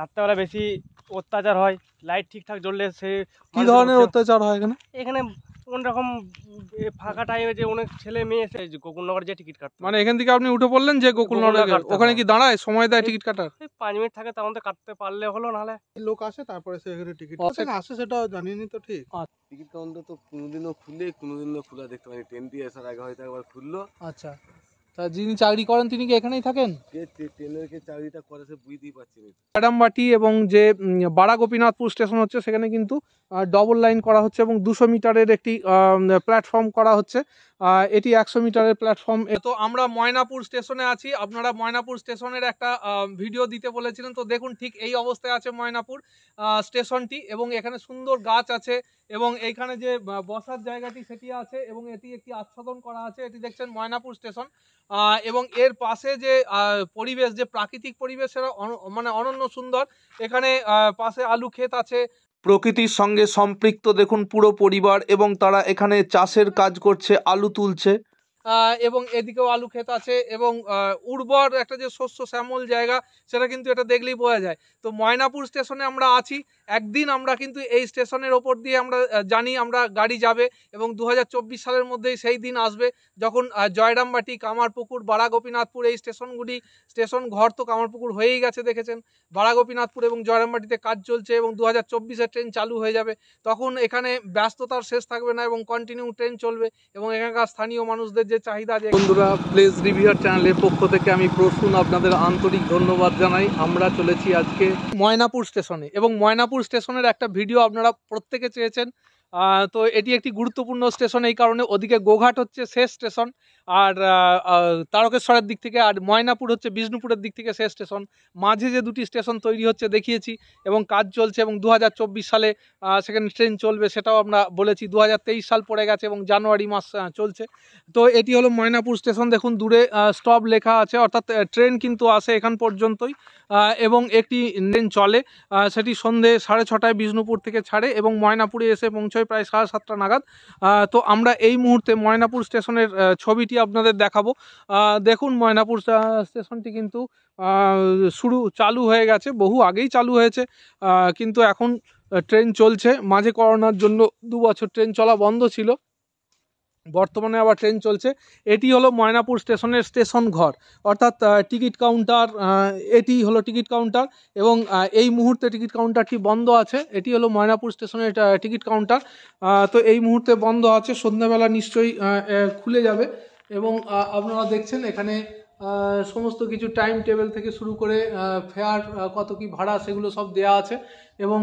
রাত্রেবেলা বেশি অত্যাচার হয় লাইট ঠিকঠাক জ্বললে সে কি ধরনের অত্যাচার হয় এখানে এখানে কোন রকম ফাঁকা টাইমে যে অনেক ছেলে মেয়ে এসে গোকুলনগর যে টিকিট কাটতো মানে এখান থেকে আপনি উঠে পড়লেন যে গোকুলনগর ওখানে কি দাঁড়ায় সময় দেয় টিকিট কাটার পাঁচ মিনিট থাকে তখন তো কাটতে পারলে হলো নাহলে লোক আসে তারপরে সে এখানে টিকিট আসে সেটা জানিনি তো ঠিক টিকিট আচ্ছা। কাউন্টার তো কোনোদিনও খুলে কোনোদিনও খোলা দেখতে পাইনি ট্রেন দিয়ে আসার আগে হয়তো একবার খুললো আচ্ছা তা যিনি চাকরি করেন তিনি কি এখানেই থাকেন চাকরিটা বুঝতেই পারছি কাডামবাটি এবং যে বাড়া গোপীনাথপুর স্টেশন হচ্ছে সেখানে কিন্তু ডবল লাইন করা হচ্ছে এবং দুশো মিটারের একটি প্ল্যাটফর্ম করা হচ্ছে এটি একশো মিটারের প্ল্যাটফর্ম তো আমরা ময়নাপুর স্টেশনে আছি আপনারা ময়নাপুর স্টেশনের একটা ভিডিও দিতে বলেছিলেন তো দেখুন ঠিক এই অবস্থায় আছে ময়নাপুর স্টেশনটি এবং এখানে সুন্দর গাছ আছে এবং এইখানে যে বসার জায়গাটি সেটি আছে এবং এটি একটি আচ্ছাদন করা আছে এটি দেখছেন ময়নাপুর স্টেশন এবং এর পাশে যে পরিবেশ যে প্রাকৃতিক পরিবেশ সেটা মানে অনন্য সুন্দর এখানে পাশে আলু ক্ষেত আছে প্রকৃতির সঙ্গে সম্পৃক্ত দেখুন পুরো পরিবার এবং তারা এখানে চাষের কাজ করছে আলু তুলছে এবং এদিকেও আলু ক্ষেত আছে এবং উর্বর একটা যে শস্য শ্যামল জায়গা সেটা কিন্তু এটা দেখলেই বোঝা যায় তো ময়নাপুর স্টেশনে আমরা আছি একদিন আমরা কিন্তু এই স্টেশনের ওপর দিয়ে আমরা জানি আমরা গাড়ি যাবে এবং দু সালের মধ্যেই সেই দিন আসবে যখন জয়রামবাটি কামারপুকুর বাড়া গোপীনাথপুর এই স্টেশনগুলি স্টেশন ঘর তো কামারপুকুর হয়েই গেছে দেখেছেন বাড়া গোপীনাথপুর এবং জয়রামবাটিতে কাজ চলছে এবং দু হাজার ট্রেন চালু হয়ে যাবে তখন এখানে ব্যস্ততার শেষ থাকবে না এবং কন্টিনিউ ট্রেন চলবে এবং এখানকার স্থানীয় মানুষদের যে চাহিদা যে বন্ধুরা প্লেস রিভিউর চ্যানেলের পক্ষ থেকে আমি প্রসুন আপনাদের আন্তরিক ধন্যবাদ জানাই আমরা চলেছি আজকে ময়নাপুর স্টেশনে এবং ময়নাপুর স্টেশনের একটা ভিডিও আপনারা প্রত্যেকে চেয়েছেন তো এটি একটি গুরুত্বপূর্ণ স্টেশন এই কারণে ওদিকে গোঘাট হচ্ছে শেষ স্টেশন আর তারকেশ্বরের দিক থেকে আর ময়নাপুর হচ্ছে বিষ্ণুপুরের দিক থেকে শেষ স্টেশন মাঝে যে দুটি স্টেশন তৈরি হচ্ছে দেখিয়েছি এবং কাজ চলছে এবং দু সালে সেখানে ট্রেন চলবে সেটাও আমরা বলেছি দু সাল পড়ে গেছে এবং জানুয়ারি মাস চলছে তো এটি হলো ময়নাপুর স্টেশন দেখুন দূরে স্টপ লেখা আছে অর্থাৎ ট্রেন কিন্তু আসে এখান পর্যন্তই এবং একটি ট্রেন চলে সেটি সন্ধে সাড়ে ছটায় বিষ্ণুপুর থেকে ছাড়ে এবং ময়নাপুরে এসে পৌঁছে পৌঁছয় প্রায় সাড়ে সাতটা নাগাদ তো আমরা এই মুহূর্তে ময়নাপুর স্টেশনের ছবিটি আপনাদের দেখাবো দেখুন ময়নাপুর স্টেশনটি কিন্তু শুরু চালু হয়ে গেছে বহু আগেই চালু হয়েছে কিন্তু এখন ট্রেন চলছে মাঝে করোনার জন্য দু বছর ট্রেন চলা বন্ধ ছিল বর্তমানে আবার ট্রেন চলছে এটি হলো ময়নাপুর স্টেশনের স্টেশন ঘর অর্থাৎ টিকিট কাউন্টার এটি হলো টিকিট কাউন্টার এবং এই মুহূর্তে টিকিট কাউন্টারটি বন্ধ আছে এটি হলো ময়নাপুর স্টেশনের টিকিট কাউন্টার তো এই মুহূর্তে বন্ধ আছে সন্ধ্যাবেলা নিশ্চয়ই খুলে যাবে এবং আপনারা দেখছেন এখানে সমস্ত কিছু টাইম টেবিল থেকে শুরু করে ফেয়ার কত কি ভাড়া সেগুলো সব দেয়া আছে এবং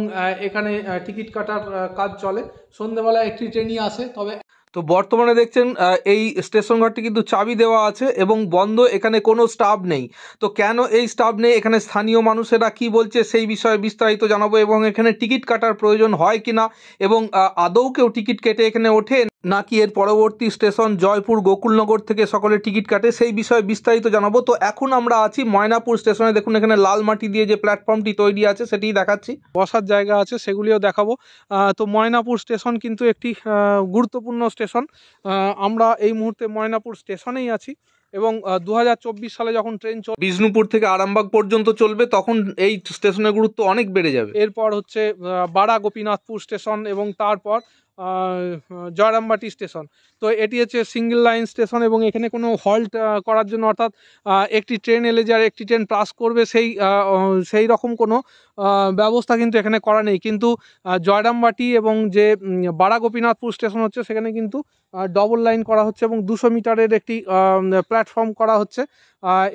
এখানে টিকিট কাটার কাজ চলে সন্ধ্যাবেলা একটি ট্রেনই আসে তবে তো বর্তমানে দেখছেন এই স্টেশন ঘরটি কিন্তু চাবি দেওয়া আছে এবং বন্ধ এখানে কোনো স্টাফ নেই তো কেন এই স্টাফ নেই এখানে স্থানীয় মানুষেরা কি বলছে সেই বিষয়ে বিস্তারিত জানাবো এবং এখানে টিকিট কাটার প্রয়োজন হয় কিনা এবং আদৌ কেউ টিকিট কেটে এখানে ওঠে নাকি এর পরবর্তী স্টেশন জয়পুর গোকুলনগর থেকে সকলে টিকিট কাটে সেই বিষয়ে বিস্তারিত জানাবো তো এখন আমরা আছি ময়নাপুর স্টেশনে দেখুন এখানে লাল মাটি দিয়ে যে প্ল্যাটফর্মটি তৈরি আছে সেটি দেখাচ্ছি বসার জায়গা আছে সেগুলিও দেখাবো তো ময়নাপুর স্টেশন কিন্তু একটি গুরুত্বপূর্ণ স্টেশন আমরা এই মুহূর্তে ময়নাপুর স্টেশনেই আছি এবং দু সালে যখন ট্রেন চল বিষ্ণুপুর থেকে আরামবাগ পর্যন্ত চলবে তখন এই স্টেশনের গুরুত্ব অনেক বেড়ে যাবে এরপর হচ্ছে বাড়া গোপীনাথপুর স্টেশন এবং তারপর জয়রামবাটি স্টেশন তো এটি হচ্ছে সিঙ্গেল লাইন স্টেশন এবং এখানে কোনো হল্ট করার জন্য অর্থাৎ একটি ট্রেন এলে আর একটি ট্রেন পাস করবে সেই সেই রকম কোনো ব্যবস্থা কিন্তু এখানে করা নেই কিন্তু জয়রামবাটি এবং যে বাড়া গোপীনাথপুর স্টেশন হচ্ছে সেখানে কিন্তু ডবল লাইন করা হচ্ছে এবং দুশো মিটারের একটি প্ল্যাটফর্ম করা হচ্ছে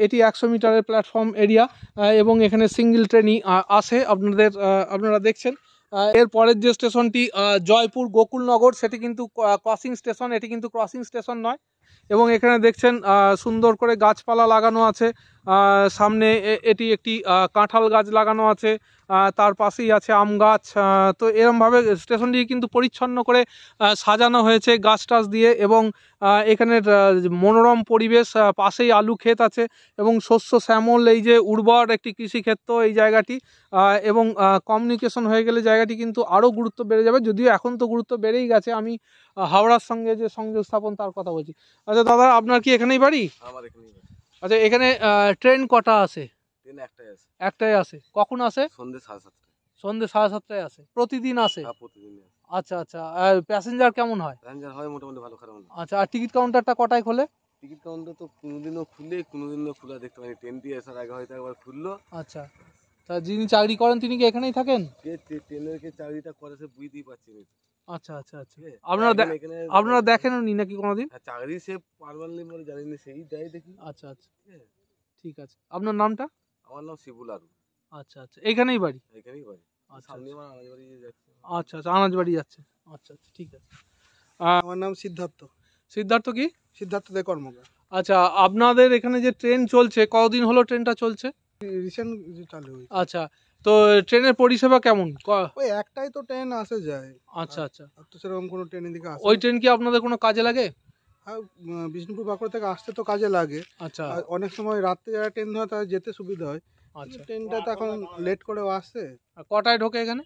এটি একশো মিটারের প্ল্যাটফর্ম এরিয়া এবং এখানে সিঙ্গেল ট্রেনই আসে আপনাদের আপনারা দেখছেন এর পরের যে স্টেশনটি জয়পুর গোকুলনগর সেটি কিন্তু ক্রসিং স্টেশন এটি কিন্তু ক্রসিং স্টেশন নয় এবং এখানে দেখছেন সুন্দর করে গাছপালা লাগানো আছে সামনে এটি একটি কাঁঠাল গাছ লাগানো আছে তার পাশেই আছে আম গাছ তো এরমভাবে স্টেশনটি কিন্তু পরিচ্ছন্ন করে সাজানো হয়েছে গাছ টাছ দিয়ে এবং এখানের মনোরম পরিবেশ পাশেই আলু ক্ষেত আছে এবং শস্য শ্যামল এই যে উর্বর একটি কৃষিক্ষেত্র এই জায়গাটি এবং কমিউনিকেশন হয়ে গেলে জায়গাটি কিন্তু আরও গুরুত্ব বেড়ে যাবে যদিও এখন তো গুরুত্ব বেড়েই গেছে আমি হাওড়ার সঙ্গে যে সংযোগ স্থাপন তার কথা বলছি আচ্ছা দাদা আপনার কি এখানেই বাড়ি আচ্ছা এখানে ট্রেন কটা আছে একটাই আছে কখন আছে সন্ধে সাড়ে সাতটায় সন্ধে সাড়ে সাতটায় আছে প্রতিদিন আছে হ্যাঁ, আচ্ছা আচ্ছা আর প্যাসেঞ্জার কেমন হয় প্যাসেঞ্জার হয় মোটামুটি ভালো খারাপ আচ্ছা আর টিকিট কাউন্টারটা কটায় খোলে টিকিট কাউন্টার তো কোনোদিনও খুলে কোনোদিনও খোলা দেখতে পাইনি ট্রেন দিয়ে আসার আগে হয়তো একবার খুললো আচ্ছা তা যিনি চাকরি করেন তিনি কি এখানেই থাকেন কে ট্রেনের কে চাকরিটা করে সে বুঝতেই পারছি না আচ্ছা আচ্ছা আচ্ছা আপনারা আপনারা দেখেন নি নাকি কোনোদিন হ্যাঁ, চাকরি সে পারমানেন্টলি বলে জানি না সেই যাই দেখি আচ্ছা আচ্ছা ঠিক আছে আপনার নামটা আমার নাম শিবুল আচ্ছা আচ্ছা এখানেই বাড়ি এখানেই বাড়ি আচ্ছা আচ্ছা আনাজবাড়ি আচ্ছা, আচ্ছা। যাচ্ছে আচ্ছা আচ্ছা ঠিক আছে আমার নাম সিদ্ধার্থ সিদ্ধার্থ কি সিদ্ধার্থ দে কর্মকার আচ্ছা আপনাদের এখানে যে ট্রেন চলছে কতদিন হলো ট্রেনটা চলছে রিসেন্ট আচ্ছা তো ট্রেনের পরিষেবা কেমন ওই একটাই তো ট্রেন আসে যায় আচ্ছা আচ্ছা তো সেরকম কোনো ট্রেনের দিকে ওই ট্রেন কি আপনাদের কোনো কাজে লাগে বিষ্ণুপুর বাঁকুড়া থেকে আসতে তো কাজে লাগে আচ্ছা অনেক সময় রাত্রে যারা ট্রেন ধরে তারা যেতে সুবিধা হয় আচ্ছা ট্রেনটা তো এখন লেট করেও আসছে কটায় ঢোকে এখানে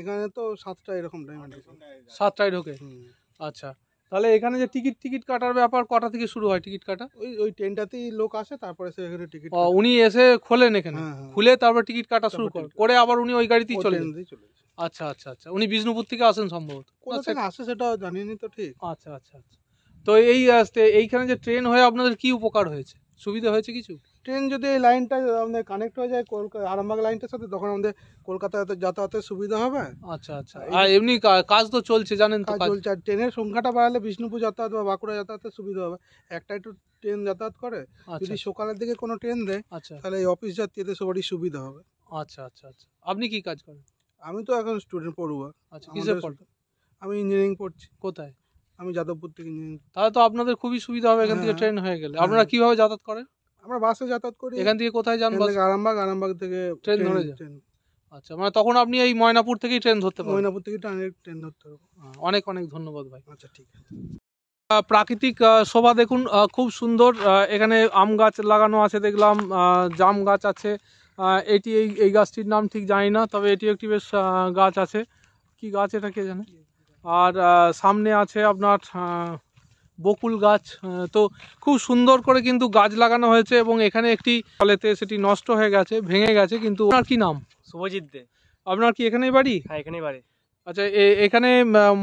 এখানে তো সাতটা এরকম টাইম সাতটায় ঢোকে আচ্ছা তাহলে এখানে যে টিকিট টিকিট কাটার ব্যাপার কটা থেকে শুরু হয় টিকিট কাটা ওই ওই ট্রেনটাতেই লোক আসে তারপরে সে এখানে টিকিট উনি এসে খোলেন এখানে হ্যাঁ, হ্যাঁ। খুলে তারপর টিকিট কাটা শুরু করে করে আবার উনি ওই গাড়িতেই চলে আচ্ছা আচ্ছা আচ্ছা উনি বিষ্ণুপুর থেকে আসেন সম্ভবত কোথা আচ্ছা। থেকে আসে সেটা জানিনি তো ঠিক আচ্ছা আচ্ছা আচ্ছা তো এই আসতে এইখানে যে ট্রেন হয়ে আপনাদের কি উপকার হয়েছে সুবিধা হয়েছে কিছু ট্রেন যদি এই লাইনটা আমাদের কানেক্ট হয়ে যায় কলকাতা আরামবাগ লাইনটার সাথে তখন আমাদের কলকাতাতে যাতায়াতের সুবিধা হবে আচ্ছা আচ্ছা আর এমনি কাজ তো চলছে জানেন তো চলছে আর ট্রেনের সংখ্যাটা বাড়ালে বিষ্ণুপুর যাতায়াত বা বাঁকুড়া যাতায়াতের সুবিধা হবে একটা একটু ট্রেন যাতায়াত করে আচ্ছা। যদি সকালের দিকে কোনো ট্রেন দেয় আচ্ছা তাহলে এই অফিস যাত্রীদের সবারই সুবিধা হবে আচ্ছা আচ্ছা আচ্ছা আপনি কি কাজ করেন আমি তো এখন স্টুডেন্ট পড়ুয়া আচ্ছা কিসে পড়তো আমি ইঞ্জিনিয়ারিং পড়ছি কোথায় আমি যাদবপুর থেকে নিয়ে তাহলে তো আপনাদের খুবই সুবিধা হবে এখান থেকে হ্যাঁ। ট্রেন হয়ে গেলে হ্যাঁ। আপনারা কিভাবে যাতায়াত করেন আমরা বাসে যাতায়াত করি এখান থেকে কোথায় যান বাস আরামবাগ আরামবাগ থেকে ট্রেন ধরে যান আচ্ছা মানে তখন আপনি এই ময়নাপুর থেকেই ট্রেন ধরতে পারবেন ময়নাপুর থেকে ট্রেন ধরতে পারবো অনেক অনেক ধন্যবাদ ভাই আচ্ছা ঠিক আছে প্রাকৃতিক শোভা দেখুন খুব সুন্দর এখানে আম গাছ লাগানো আছে দেখলাম জাম গাছ আছে এটি এই এই গাছটির নাম ঠিক জানি না তবে এটি একটি বেশ গাছ আছে কি গাছ এটা কে জানে আর সামনে আছে আপনার বকুল গাছ তো খুব সুন্দর করে কিন্তু গাছ লাগানো হয়েছে এবং এখানে একটি ফলেতে সেটি নষ্ট হয়ে গেছে ভেঙে গেছে কিন্তু আপনার কি নাম শুভজিৎ দে আপনার কি এখানেই বাড়ি হ্যাঁ এখানেই বাড়ি আচ্ছা এখানে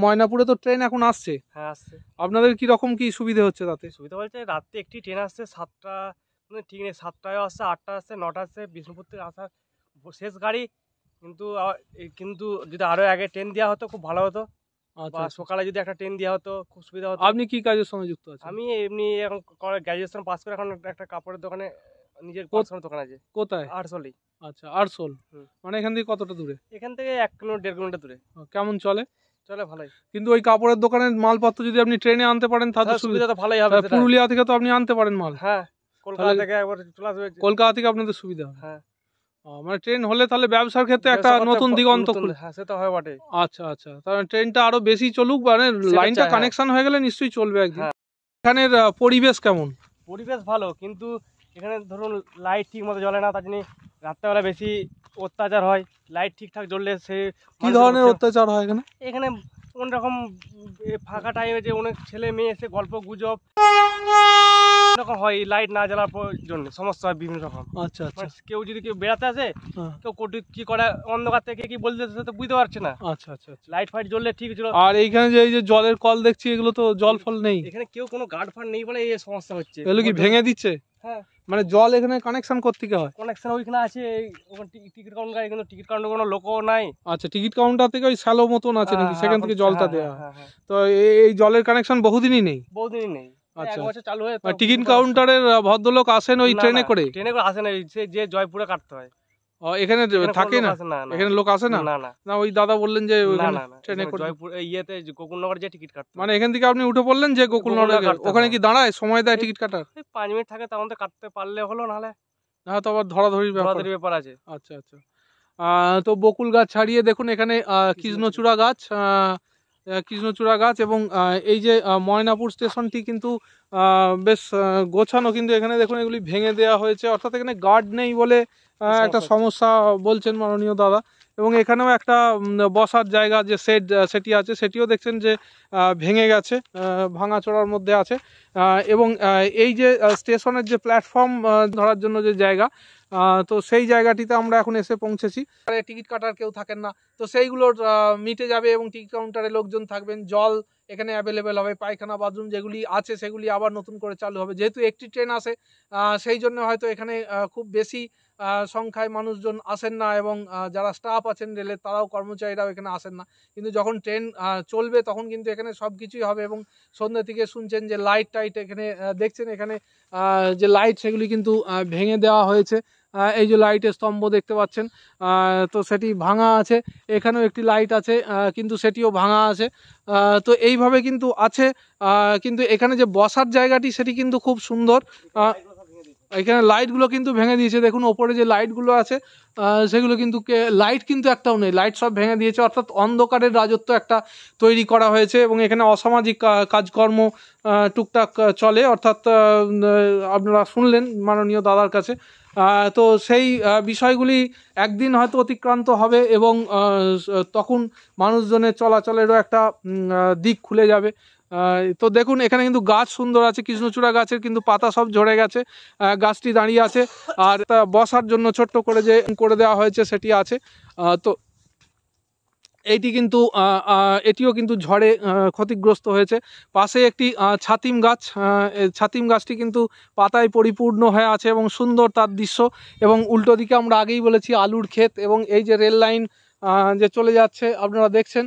ময়নাপুরে তো ট্রেন এখন আসছে হ্যাঁ আসছে আপনাদের কি রকম কি সুবিধা হচ্ছে তাতে সুবিধা বলতে রাত্রে একটি ট্রেন আসছে সাতটা মানে ঠিক নেই সাতটায় আসছে আটটা আসছে নটা আসছে বিষ্ণুপুর থেকে আসার শেষ গাড়ি কিন্তু কিন্তু যদি আরও আগে ট্রেন দেওয়া হতো খুব ভালো হতো আচ্ছা, বা আচ্ছা। সকালে যদি একটা ট্রেন দেওয়া হতো খুব সুবিধা হতো আপনি কি কাজের সঙ্গে যুক্ত আছেন আমি এমনি এখন গ্র্যাজুয়েশন পাস করে এখন একটা কাপড়ের দোকানে নিজের পড়াশোনার দোকান আছে কোথায় আরসোলেই আচ্ছা আরসোল মানে এখান থেকে কতটা দূরে এখান থেকে এক কিলোমিটার দেড় কিলোমিটার দূরে কেমন চলে চলে ভালোই কিন্তু ওই কাপড়ের দোকানের মালপত্র যদি আপনি ট্রেনে আনতে পারেন তাহলে সুবিধা তো ভালোই হবে পুরুলিয়া থেকে তো আপনি আনতে পারেন মাল হ্যাঁ কলকাতা থেকে একবার চলে আসবে কলকাতা থেকে আপনাদের সুবিধা হ্যাঁ মানে ট্রেন হলে তাহলে ব্যবসার ক্ষেত্রে একটা নতুন দিগন্ত হ্যাঁ সেটা হয় বটে আচ্ছা আচ্ছা তাহলে ট্রেনটা আরো বেশি চলুক মানে লাইনটা কানেকশন হ্যাঁ। হয়ে গেলে নিশ্চয়ই চলবে একদিন হ্যাঁ। এখানে পরিবেশ কেমন পরিবেশ ভালো কিন্তু এখানে ধরুন লাইট ঠিক মতো জ্বলে না তার জন্য রাত্রেবেলা বেশি অত্যাচার হয় লাইট ঠিকঠাক জ্বললে সে কি ধরনের অত্যাচার হয় এখানে এখানে কোন রকম ফাঁকা টাইমে যে অনেক ছেলে মেয়ে এসে গল্প গুজব রকম হয় লাইট না জ্বালার জন্য সমস্যা হয় বিভিন্ন রকম আচ্ছা, আচ্ছা। মানে কেউ যদি কেউ বেড়াতে আসে হ্যাঁ। কেউ কোটি কি করে অন্ধকার থেকে কি বলতে তো বুঝতে পারছে না আচ্ছা আচ্ছা লাইট আচ্ছা। ফাইট জ্বললে ঠিক ছিল আর এইখানে যে এই যে জলের কল দেখছি এগুলো তো জল ফল নেই এখানে কেউ কোনো গার্ড ফার নেই বলে এই সমস্যা হচ্ছে এগুলো কি ভেঙে দিচ্ছে হ্যাঁ মানে জল এখানে কানেকশন কি হয় কানেকশন ওইখানে আছে টিকিট কাউন্টার এখানে টিকিট কাউন্টার কোনো লোকও নাই আচ্ছা টিকিট কাউন্টার থেকে ওই শ্যালো মতন আছে নাকি হ্যাঁ, সেখান হ্যাঁ, থেকে জলটা হ্যাঁ, দেওয়া তো এই জলের কানেকশন বহুদিনই নেই বহুদিনই নেই টিকিট কাউন্টারের আচ্ছা। মানে ভদ্রলোক আসেন ওই ট্রেনে করে ট্রেনে করে আসেন যে জয়পুরে কাটতে হয় এখানে থাকে না এখানে লোক আসে না না ওই দাদা বললেন যে ট্রেনে ইয়েতে গোকুলনগর যে টিকিট কাটতে মানে এখান থেকে আপনি উঠে পড়লেন যে গোকুলনগর ওখানে কি দাঁড়ায় সময় দেয় টিকিট কাটার পাঁচ মিনিট থাকে তখন তো কাটতে পারলে হলো নাহলে না তো আবার ধরাধরির ধরাধরির ব্যাপার আছে আচ্ছা আচ্ছা তো বকুল গাছ ছাড়িয়ে দেখুন এখানে কৃষ্ণচূড়া গাছ কৃষ্ণচূড়া গাছ এবং এই যে ময়নাপুর স্টেশনটি কিন্তু বেশ গোছানো কিন্তু এখানে দেখুন এগুলি ভেঙে দেওয়া হয়েছে অর্থাৎ এখানে গার্ড নেই বলে আচ্ছা, একটা আচ্ছা। সমস্যা বলছেন মাননীয় দাদা এবং এখানেও একটা বসার জায়গা যে সেট সেটি আছে সেটিও দেখছেন যে ভেঙে গেছে ভাঙাচোড়ার মধ্যে আছে এবং এই যে স্টেশনের যে প্ল্যাটফর্ম ধরার জন্য যে জায়গা তো সেই জায়গাটিতে আমরা এখন এসে পৌঁছেছি টিকিট কাটার কেউ থাকেন না তো সেইগুলোর মিটে যাবে এবং টিকিট কাউন্টারে লোকজন থাকবেন জল এখানে অ্যাভেলেবেল হবে পায়খানা বাথরুম যেগুলি আছে সেগুলি আবার নতুন করে চালু হবে যেহেতু একটি ট্রেন আসে সেই জন্য হয়তো এখানে খুব বেশি সংখ্যায় মানুষজন আসেন না এবং যারা স্টাফ আছেন রেলের তারাও কর্মচারীরাও এখানে আসেন না কিন্তু যখন ট্রেন চলবে তখন কিন্তু এখানে সব কিছুই হবে এবং সন্ধ্যা থেকে শুনছেন যে লাইট টাইট এখানে দেখছেন এখানে যে লাইট সেগুলি কিন্তু ভেঙে দেওয়া হয়েছে এই যে লাইটের স্তম্ভ দেখতে পাচ্ছেন তো সেটি ভাঙা আছে এখানেও একটি লাইট আছে কিন্তু সেটিও ভাঙা আছে তো এইভাবে কিন্তু আছে কিন্তু এখানে যে বসার জায়গাটি সেটি কিন্তু খুব সুন্দর এখানে লাইটগুলো কিন্তু ভেঙে দিয়েছে দেখুন ওপরে যে লাইটগুলো আছে সেগুলো কিন্তু লাইট কিন্তু একটাও নেই লাইট সব ভেঙে দিয়েছে অর্থাৎ অন্ধকারের রাজত্ব একটা তৈরি করা হয়েছে এবং এখানে অসামাজিক কাজকর্ম টুকটাক চলে অর্থাৎ আপনারা শুনলেন মাননীয় দাদার কাছে তো সেই বিষয়গুলি একদিন হয়তো অতিক্রান্ত হবে এবং তখন মানুষজনের চলাচলেরও একটা দিক খুলে যাবে তো দেখুন এখানে কিন্তু গাছ সুন্দর আছে কৃষ্ণচূড়া গাছের কিন্তু পাতা সব ঝরে গেছে গাছটি দাঁড়িয়ে আছে আর বসার জন্য ছোট্ট করে যে করে দেওয়া হয়েছে সেটি আছে তো এটি কিন্তু এটিও কিন্তু ঝড়ে ক্ষতিগ্রস্ত হয়েছে পাশে একটি ছাতিম গাছ ছাতিম গাছটি কিন্তু পাতায় পরিপূর্ণ হয়ে আছে এবং সুন্দর তার দৃশ্য এবং উল্টো দিকে আমরা আগেই বলেছি আলুর ক্ষেত এবং এই যে রেল লাইন যে চলে যাচ্ছে আপনারা দেখছেন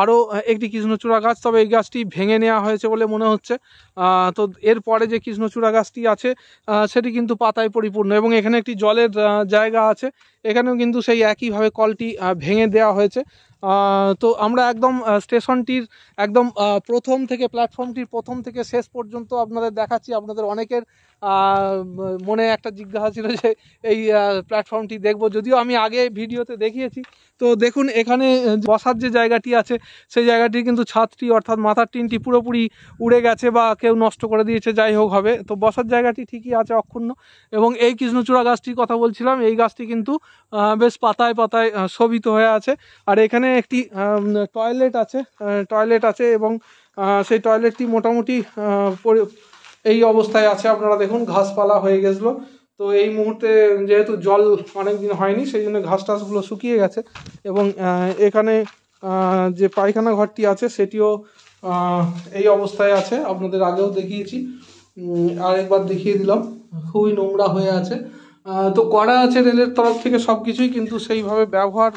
আরও একটি কৃষ্ণচূড়া গাছ তবে এই গাছটি ভেঙে নেওয়া হয়েছে বলে মনে হচ্ছে তো এরপরে যে কৃষ্ণচূড়া গাছটি আছে সেটি কিন্তু পাতায় পরিপূর্ণ এবং এখানে একটি জলের জায়গা আছে এখানেও কিন্তু সেই একইভাবে কলটি ভেঙে দেওয়া হয়েছে তো আমরা একদম স্টেশনটির একদম প্রথম থেকে প্ল্যাটফর্মটির প্রথম থেকে শেষ পর্যন্ত আপনাদের দেখাচ্ছি আপনাদের অনেকের মনে একটা জিজ্ঞাসা ছিল যে এই প্ল্যাটফর্মটি দেখব যদিও আমি আগে ভিডিওতে দেখিয়েছি তো দেখুন এখানে বসার যে জায়গাটি আছে সেই জায়গাটির কিন্তু ছাদটি অর্থাৎ মাথার টিনটি পুরোপুরি উড়ে গেছে বা কেউ নষ্ট করে দিয়েছে যাই হোক হবে তো বসার জায়গাটি ঠিকই আছে অক্ষুণ্ণ এবং এই কৃষ্ণচূড়া গাছটির কথা বলছিলাম এই গাছটি কিন্তু বেশ পাতায় পাতায় শোভিত হয়ে আছে আর এখানে এখানে একটি টয়লেট আছে টয়লেট আছে এবং সেই টয়লেটটি মোটামুটি এই অবস্থায় আছে আপনারা দেখুন ঘাসপালা হয়ে গেছিলো তো এই মুহূর্তে যেহেতু জল অনেক দিন হয়নি সেই জন্য ঘাস টাসগুলো শুকিয়ে গেছে এবং এখানে যে পায়খানা ঘরটি আছে সেটিও এই অবস্থায় আছে আপনাদের আগেও দেখিয়েছি আরেকবার দেখিয়ে দিলাম খুবই নোংরা হয়ে আছে তো করা আছে রেলের তরফ থেকে সব কিছুই কিন্তু সেইভাবে ব্যবহার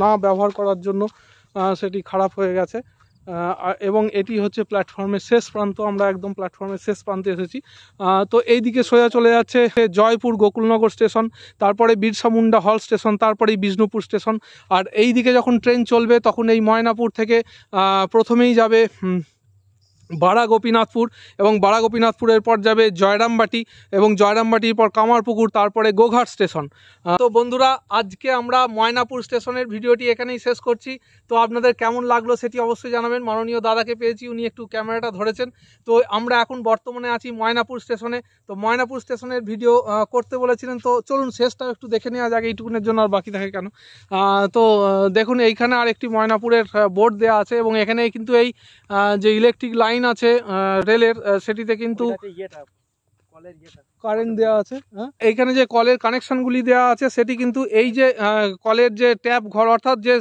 না ব্যবহার করার জন্য সেটি খারাপ হয়ে গেছে এবং এটি হচ্ছে প্ল্যাটফর্মের শেষ প্রান্ত আমরা একদম প্ল্যাটফর্মের শেষ প্রান্তে এসেছি তো এই দিকে সোজা চলে যাচ্ছে জয়পুর গোকুলনগর স্টেশন তারপরে বিরসা মুন্ডা হল স্টেশন তারপরেই বিষ্ণুপুর স্টেশন আর এই দিকে যখন ট্রেন চলবে তখন এই ময়নাপুর থেকে প্রথমেই যাবে বাড়া গোপীনাথপুর এবং বাড়া গোপীনাথপুরের পর যাবে জয়রামবাটি এবং জয়রামবাটির পর কামারপুকুর তারপরে গোঘাট স্টেশন তো বন্ধুরা আজকে আমরা ময়নাপুর স্টেশনের ভিডিওটি এখানেই শেষ করছি তো আপনাদের কেমন লাগলো সেটি অবশ্যই জানাবেন মাননীয় দাদাকে পেয়েছি উনি একটু ক্যামেরাটা ধরেছেন তো আমরা এখন বর্তমানে আছি ময়নাপুর স্টেশনে তো ময়নাপুর স্টেশনের ভিডিও করতে বলেছিলেন তো চলুন শেষটাও একটু দেখে নেওয়া যাক এইটুকুনের জন্য আর বাকি থাকে কেন তো দেখুন এইখানে আর একটি ময়নাপুরের বোর্ড দেওয়া আছে এবং এখানে কিন্তু এই যে ইলেকট্রিক লাইন লাইন আছে রেলের সেটিতে কিন্তু ইয়ে ইয়ে কারেন্ট দেওয়া আছে হ্যাঁ? এইখানে যে কলের কানেকশনগুলি দেওয়া আছে সেটি কিন্তু এই যে কলের যে ট্যাপ ঘর অর্থাৎ যে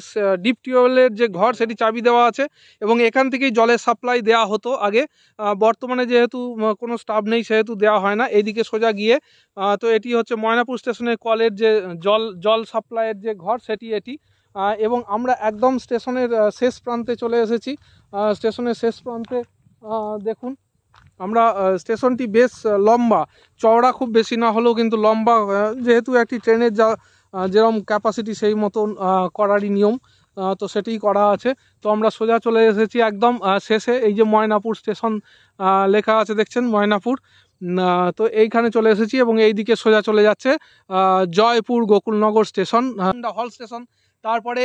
ডিপ টিউবওয়েলের যে ঘর সেটি চাবি দেওয়া আছে এবং এখান থেকেই জলের সাপ্লাই দেওয়া হতো আগে বর্তমানে যেহেতু কোনো স্টাফ নেই সেহেতু দেওয়া হয় না এইদিকে সোজা গিয়ে তো এটি হচ্ছে ময়নাপুর স্টেশনের কলের যে জল জল সাপ্লাইয়ের যে ঘর সেটি এটি এবং আমরা একদম স্টেশনের শেষ প্রান্তে চলে এসেছি স্টেশনের শেষ প্রান্তে দেখুন আমরা স্টেশনটি বেশ লম্বা চওড়া খুব বেশি না হলেও কিন্তু লম্বা যেহেতু একটি ট্রেনের যা যেরকম ক্যাপাসিটি সেই মতন করারই নিয়ম তো সেটি করা আছে তো আমরা সোজা চলে এসেছি একদম শেষে এই যে ময়নাপুর স্টেশন লেখা আছে দেখছেন ময়নাপুর তো এইখানে চলে এসেছি এবং এই দিকে সোজা চলে যাচ্ছে জয়পুর গোকুলনগর স্টেশন হল স্টেশন তারপরে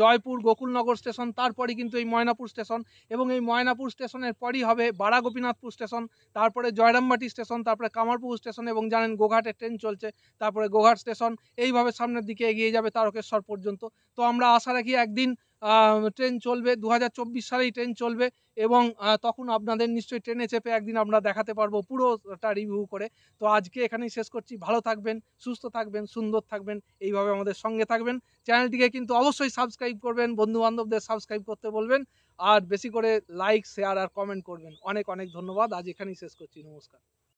জয়পুর গোকুলনগর স্টেশন তারপরে কিন্তু এই ময়নাপুর স্টেশন এবং এই ময়নাপুর স্টেশনের পরই হবে বাড়া গোপীনাথপুর স্টেশন তারপরে জয়রামবাটি স্টেশন তারপরে কামারপুর স্টেশন এবং জানেন গোঘাটে ট্রেন চলছে তারপরে গোঘাট স্টেশন এইভাবে সামনের দিকে এগিয়ে যাবে তারকেশ্বর পর্যন্ত তো আমরা আশা রাখি একদিন ট্রেন চলবে দু সালেই ট্রেন চলবে এবং তখন আপনাদের নিশ্চয়ই ট্রেনে চেপে একদিন আমরা দেখাতে পারবো পুরোটা রিভিউ করে তো আজকে এখানেই শেষ করছি ভালো থাকবেন সুস্থ থাকবেন সুন্দর থাকবেন এইভাবে আমাদের সঙ্গে থাকবেন চ্যানেলটিকে কিন্তু অবশ্যই সাবস্ক্রাইব করবেন বন্ধুবান্ধবদের সাবস্ক্রাইব করতে বলবেন আর বেশি করে লাইক শেয়ার আর কমেন্ট করবেন অনেক অনেক ধন্যবাদ আজ এখানেই শেষ করছি নমস্কার